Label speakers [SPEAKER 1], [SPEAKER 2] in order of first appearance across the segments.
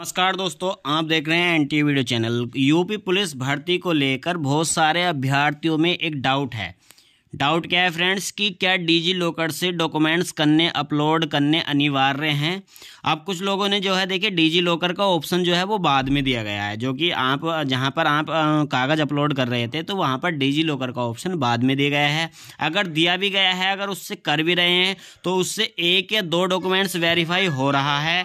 [SPEAKER 1] नमस्कार दोस्तों आप देख रहे हैं NT video channel UP police भर्ती को लेकर बहुत सारे अभ्यर्थियों में एक डाउट है डाउट क्या है फ्रेंड्स कि क्या डिजी लॉकर से डॉक्यूमेंट्स करने अपलोड करने अनिवार्य हैं अब कुछ लोगों ने जो है देखिए डिजी लॉकर का ऑप्शन जो है वो बाद में दिया गया है जो कि आप जहां पर आप कागज़ अपलोड कर रहे थे तो वहां पर डिजी लॉकर का ऑप्शन बाद में दिया गया है अगर दिया भी गया है अगर उससे कर भी रहे हैं तो उससे एक या दो डॉक्यूमेंट्स वेरीफाई हो रहा है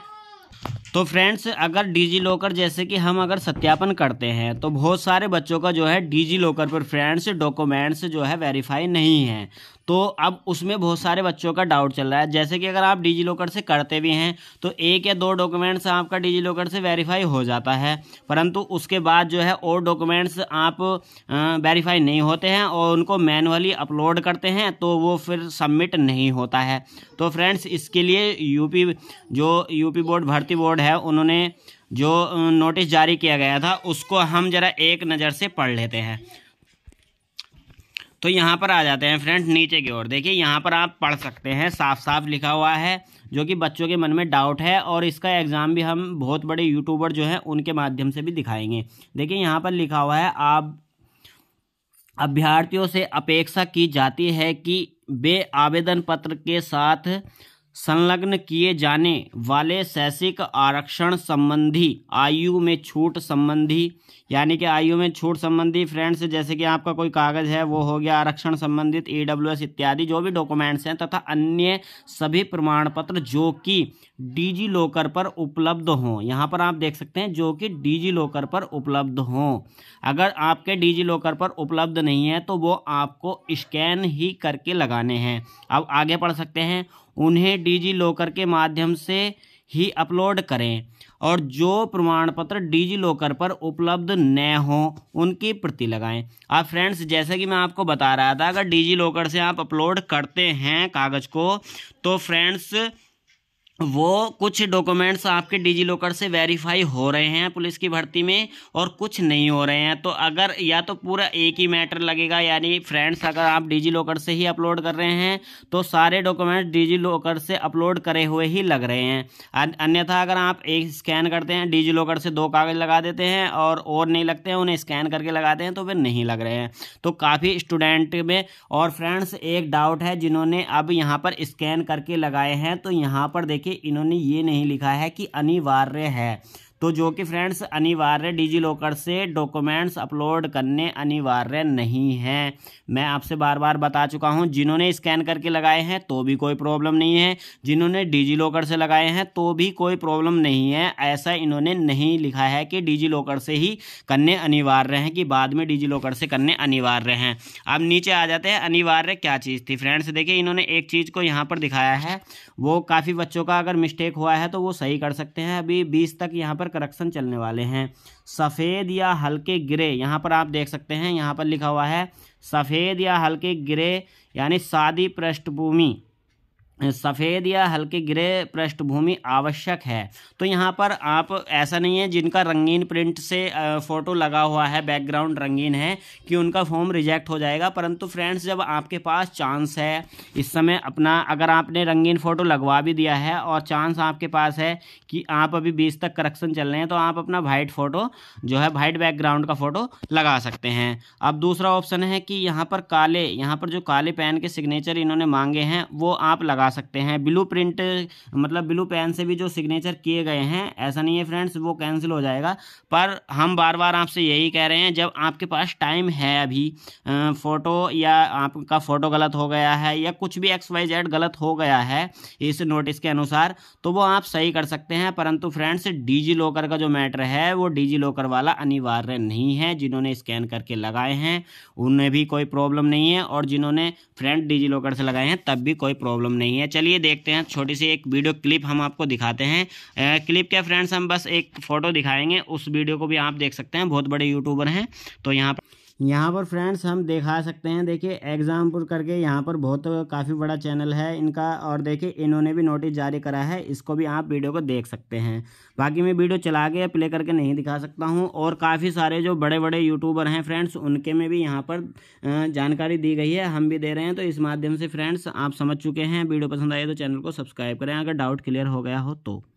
[SPEAKER 1] तो फ्रेंड्स अगर डिजी लॉकर जैसे कि हम अगर सत्यापन करते हैं तो बहुत सारे बच्चों का जो है डिजी लॉकर पर फ्रेंड्स डॉक्यूमेंट्स जो है वेरीफाई नहीं है तो अब उसमें बहुत सारे बच्चों का डाउट चल रहा है जैसे कि अगर आप डिजी लॉकर से करते भी हैं तो एक या दो डॉक्यूमेंट्स आपका डिजी लॉकर से वेरीफाई हो जाता है परंतु उसके बाद जो है और डॉक्यूमेंट्स आप वेरीफाई नहीं होते हैं और उनको मैनुअली अपलोड करते हैं तो वो फिर सबमिट नहीं होता है तो फ्रेंड्स इसके लिए यूपी जो यूपी बोर्ड भर्ती बोर्ड है है उन्होंने जो नोटिस जारी किया गया था उसको हम ज़रा एक नज़र से पढ़ लेते हैं तो यहाँ पर आ जाते हैं फ्रेंड नीचे की ओर देखिए यहाँ पर आप पढ़ सकते हैं साफ साफ लिखा हुआ है जो कि बच्चों के मन में डाउट है और इसका एग्ज़ाम भी हम बहुत बड़े यूट्यूबर जो हैं उनके माध्यम से भी दिखाएंगे देखिए यहाँ पर लिखा हुआ है आप अभ्यर्थियों से अपेक्षा की जाती है कि वे आवेदन पत्र के साथ संलग्न किए जाने वाले शैक्षिक आरक्षण संबंधी आयु में छूट संबंधी यानी कि आयु में छूट संबंधी फ्रेंड्स जैसे कि आपका कोई कागज़ है वो हो गया आरक्षण संबंधित ई इत्यादि जो भी डॉक्यूमेंट्स हैं तथा अन्य सभी प्रमाण पत्र जो कि डिजी लॉकर पर उपलब्ध हों यहाँ पर आप देख सकते हैं जो कि डिजी लॉकर पर उपलब्ध हों अगर आपके डिजी लॉकर पर उपलब्ध नहीं है तो वो आपको स्कैन ही करके लगाने हैं अब आगे पढ़ सकते हैं उन्हें डिजी लॉकर के माध्यम से ही अपलोड करें और जो प्रमाण पत्र डिजी लॉकर पर उपलब्ध न हो उनकी प्रति लगाएं आप फ्रेंड्स जैसे कि मैं आपको बता रहा था अगर डिजी लॉकर से आप अपलोड करते हैं कागज़ को तो फ्रेंड्स वो कुछ डॉक्यूमेंट्स आपके डिजी लॉकर से वेरीफाई हो रहे हैं पुलिस की भर्ती में और कुछ नहीं हो रहे हैं तो अगर या तो पूरा एक ही मैटर लगेगा यानी फ्रेंड्स अगर आप डिजी लॉकर से ही अपलोड कर रहे हैं तो सारे डॉक्यूमेंट्स डिजी लॉकर से अपलोड करे हुए ही लग रहे हैं अन्यथा अगर आप एक स्कैन करते हैं डिजी लॉकर से दो कागज़ लगा देते हैं और और नहीं लगते हैं उन्हें स्कैन करके लगाते हैं तो वे नहीं लग रहे हैं तो काफ़ी स्टूडेंट में और फ्रेंड्स एक डाउट है जिन्होंने अब यहाँ पर स्कैन करके लगाए हैं तो यहाँ पर देखिए इन्होंने ये नहीं लिखा है कि अनिवार्य है तो जो कि फ्रेंड्स अनिवार्य डिजी लॉकर से डॉक्यूमेंट्स अपलोड करने अनिवार्य नहीं हैं मैं आपसे बार बार बता चुका हूँ जिन्होंने स्कैन करके लगाए हैं तो भी कोई प्रॉब्लम नहीं है जिन्होंने डिजी लॉकर से लगाए हैं तो भी कोई प्रॉब्लम नहीं है ऐसा इन्होंने नहीं लिखा है कि डिजी लॉकर से ही करने अनिवार्य हैं कि बाद में डिजी लॉकर से करने अनिवार्य हैं अब नीचे आ जाते हैं अनिवार्य क्या चीज़ थी फ्रेंड्स देखिए इन्होंने एक चीज़ को यहाँ पर दिखाया है वो काफ़ी बच्चों का अगर मिस्टेक हुआ है तो वो सही कर सकते हैं अभी बीस तक यहाँ पर करेक्शन चलने वाले हैं सफ़ेद या हल्के ग्रे यहाँ पर आप देख सकते हैं यहाँ पर लिखा हुआ है सफ़ेद या हल्के ग्रे यानी सादी पृष्ठभूमि सफ़ेद या हल्के ग्रे पृष्ठभूमि आवश्यक है तो यहाँ पर आप ऐसा नहीं है जिनका रंगीन प्रिंट से फ़ोटो लगा हुआ है बैकग्राउंड रंगीन है कि उनका फॉर्म रिजेक्ट हो जाएगा परंतु फ्रेंड्स जब आपके पास चांस है इस समय अपना अगर आपने रंगीन फ़ोटो लगवा भी दिया है और चांस आपके पास है कि आप अभी बीस तक करेक्शन चल रहे हैं तो आप अपना वाइट फ़ोटो जो है वाइट बैकग्राउंड का फ़ोटो लगा सकते हैं अब दूसरा ऑप्शन है कि यहाँ पर काले यहाँ पर जो काले पेन के सिग्नेचर इन्होंने मांगे हैं वो आप लगा लगा सकते हैं ब्लू प्रिंट मतलब ब्लू पेन से भी जो सिग्नेचर किए गए हैं ऐसा नहीं है फ्रेंड्स वो कैंसिल हो जाएगा पर हम बार बार आपसे यही कह रहे हैं जब आपके पास टाइम है अभी फ़ोटो या आपका फ़ोटो गलत हो गया है या कुछ भी एक्स वाई जेड गलत हो गया है इस नोटिस के अनुसार तो वो आप सही कर सकते हैं परंतु फ्रेंड्स डिजी लॉकर का जो मैटर है वो डिजी लॉकर वाला अनिवार्य नहीं है जिन्होंने स्कैन करके लगाए हैं उन्हें भी कोई प्रॉब्लम नहीं है और जिन्होंने फ्रेंड डिजी लॉकर से लगाए हैं तब भी कोई प्रॉब्लम नहीं नहीं है चलिए देखते हैं छोटी सी एक वीडियो क्लिप हम आपको दिखाते हैं ए, क्लिप क्या फ्रेंड्स हम बस एक फ़ोटो दिखाएंगे उस वीडियो को भी आप देख सकते हैं बहुत बड़े यूट्यूबर हैं तो यहाँ पर यहाँ पर फ्रेंड्स हम दिखा सकते हैं देखिए एग्जामपुर करके यहाँ पर बहुत काफ़ी बड़ा चैनल है इनका और देखिए इन्होंने भी नोटिस जारी करा है इसको भी आप वीडियो को देख सकते हैं बाकी मैं वीडियो चला के प्ले करके नहीं दिखा सकता हूँ और काफ़ी सारे जो बड़े बड़े यूट्यूबर हैं फ्रेंड्स उनके में भी यहाँ पर जानकारी दी गई है हम भी दे रहे हैं तो इस माध्यम से फ्रेंड्स आप समझ चुके हैं वीडियो पसंद आए तो चैनल को सब्सक्राइब करें अगर डाउट क्लियर हो गया हो तो